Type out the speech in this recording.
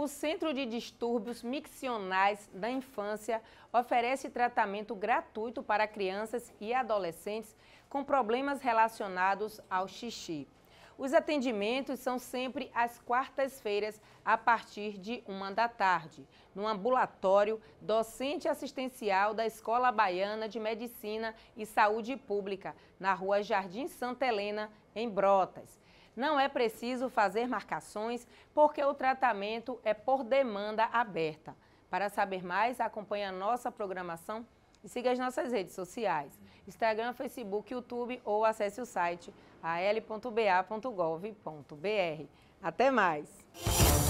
o Centro de Distúrbios Miccionais da Infância oferece tratamento gratuito para crianças e adolescentes com problemas relacionados ao xixi. Os atendimentos são sempre às quartas-feiras, a partir de uma da tarde, no ambulatório docente assistencial da Escola Baiana de Medicina e Saúde Pública, na rua Jardim Santa Helena, em Brotas. Não é preciso fazer marcações, porque o tratamento é por demanda aberta. Para saber mais, acompanhe a nossa programação e siga as nossas redes sociais: Instagram, Facebook, YouTube ou acesse o site al.ba.gov.br. Até mais!